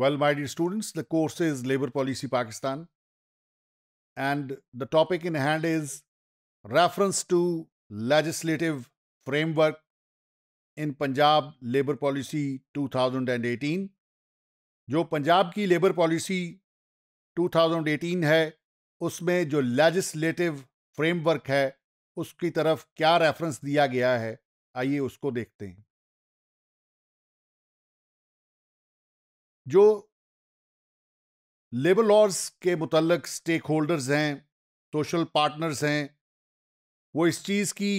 Well, my dear students, the course is Labour Policy Pakistan. And the topic in hand is reference to legislative framework in Punjab Labour Policy 2018. जो पंजाब की labour policy 2018 है उसमें जो legislative framework है उसकी तरफ क्या reference दिया गया है आइए उसको देखते हैं जो लेबर लॉज के मुतलक स्टेक होल्डर्स हैं सोशल पार्टनर्स हैं वो इस चीज़ की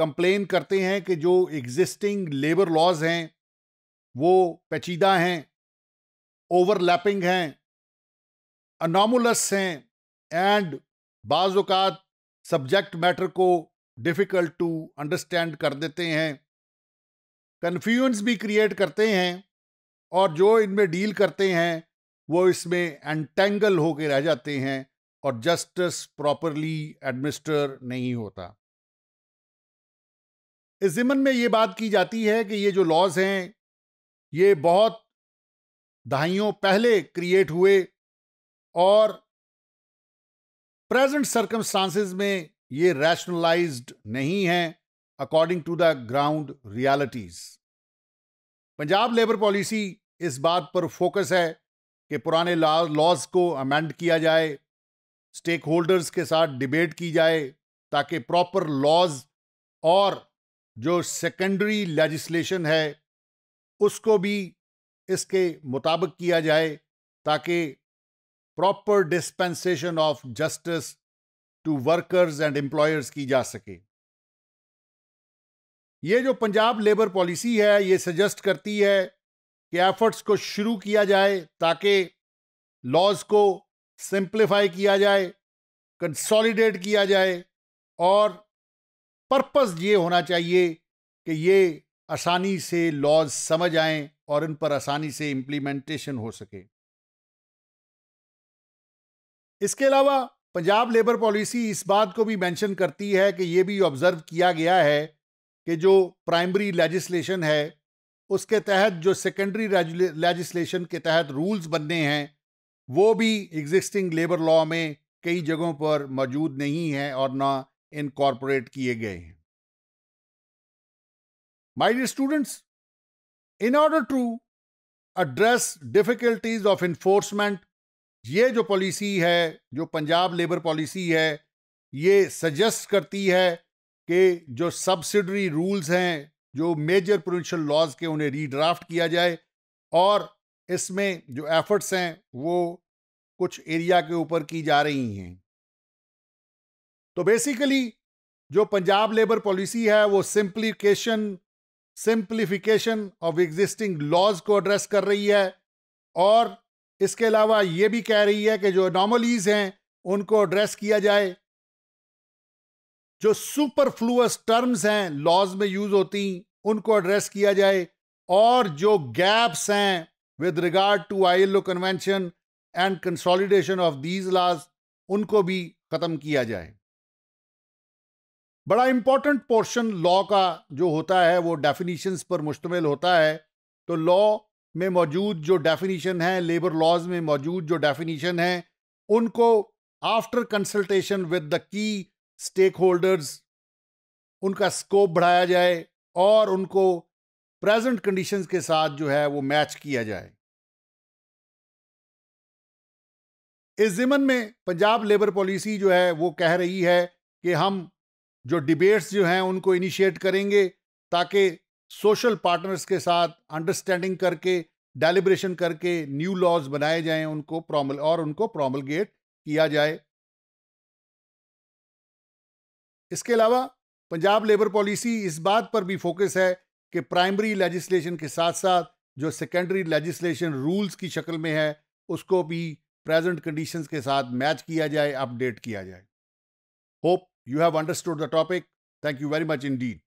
कंप्लेन करते हैं कि जो एग्जिस्टिंग लेबर लॉज हैं वो पेचीदा हैं ओवरलैपिंग हैं अनामुलस हैं एंड बाज़ात सब्जेक्ट मैटर को डिफ़िकल्ट टू अंडरस्टैंड कर देते हैं कन्फ्यूजन्स भी क्रिएट करते हैं और जो इनमें डील करते हैं वो इसमें एंटेंगल होके रह जाते हैं और जस्टिस प्रॉपरली एडमिनिस्टर नहीं होता इस जिमन में ये बात की जाती है कि ये जो लॉज हैं ये बहुत दहाइयों पहले क्रिएट हुए और प्रेजेंट सर्कमस्टांसिस में ये रैशनलाइज्ड नहीं हैं according to the ground realities Punjab labour policy इस बात पर फोकस है कि पुराने लॉज को अमेंड किया जाए स्टेक होल्डर्स के साथ डिबेट की जाए ताकि प्रॉपर लॉज और जो सेकेंडरी लेजिस्लेशन है उसको भी इसके मुताबिक किया जाए ताकि proper dispensation of justice to workers and employers की जा सके ये जो पंजाब लेबर पॉलिसी है ये सजेस्ट करती है के एफर्ट्स को शुरू किया जाए ताकि लॉज को सिंप्लीफाई किया जाए कंसोलिडेट किया जाए और पर्पस ये होना चाहिए कि ये आसानी से लॉज समझ आएं और इन पर आसानी से इम्प्लीमेंटेशन हो सके इसके अलावा पंजाब लेबर पॉलिसी इस बात को भी मेंशन करती है कि ये भी ऑब्जर्व किया गया है कि जो प्राइमरी लेजिस्लेशन है उसके तहत जो सेकेंडरी लेजिस्लेशन के तहत रूल्स बनने हैं वो भी एग्जिस्टिंग लेबर लॉ में कई जगहों पर मौजूद नहीं है और ना इनकॉर्पोरेट किए गए हैं my dear students in order to address difficulties of enforcement ये जो पॉलिसी है जो पंजाब लेबर पॉलिसी है ये सजेस्ट करती है कि जो सब्सिडरी रूल्स हैं जो मेजर प्रोविंशियल लॉज के उन्हें रीड्राफ्ट किया जाए और इसमें जो एफर्ट्स हैं वो कुछ एरिया के ऊपर की जा रही हैं तो बेसिकली जो पंजाब लेबर पॉलिसी है वो simplication simplification of existing laws को एड्रेस कर रही है और इसके अलावा ये भी कह रही है कि जो नॉमलीज हैं उनको एड्रेस किया जाए जो सुपरफ्लूअस टर्म्स हैं लॉज में यूज होती उनको एड्रेस किया जाए और जो गैप्स हैं with regard to I L O convention and consolidation of these laws उनको भी ख़त्म किया जाए बड़ा इंपॉर्टेंट पोर्शन लॉ का जो होता है वो डेफिनीशंस पर मुश्तमिल होता है तो लॉ में मौजूद जो डेफिनीशन है लेबर लॉज में मौजूद जो डेफिनीशन है उनको after consultation with the key stake holders उनका स्कोप बढ़ाया जाए और उनको प्रेजेंट कंडीशंस के साथ जो है वो मैच किया जाए इस जिमन में पंजाब लेबर पॉलिसी जो है वो कह रही है कि हम जो डिबेट्स जो हैं उनको इनिशिएट करेंगे ताकि सोशल पार्टनर्स के साथ अंडरस्टैंडिंग करके डेलिब्रेशन करके न्यू लॉज बनाए जाएं उनको प्रॉमल और उनको प्रॉमलगेट किया जाए इसके अलावा पंजाब लेबर पॉलिसी इस बात पर भी फोकस है कि प्राइमरी लेजिस्लेशन के साथ साथ जो सेकेंडरी लेजिस्लेशन रूल्स की शक्ल में है उसको भी प्रेजेंट कंडीशंस के साथ मैच किया जाए अपडेट किया जाए hope you have understood the topic thank you very much in deed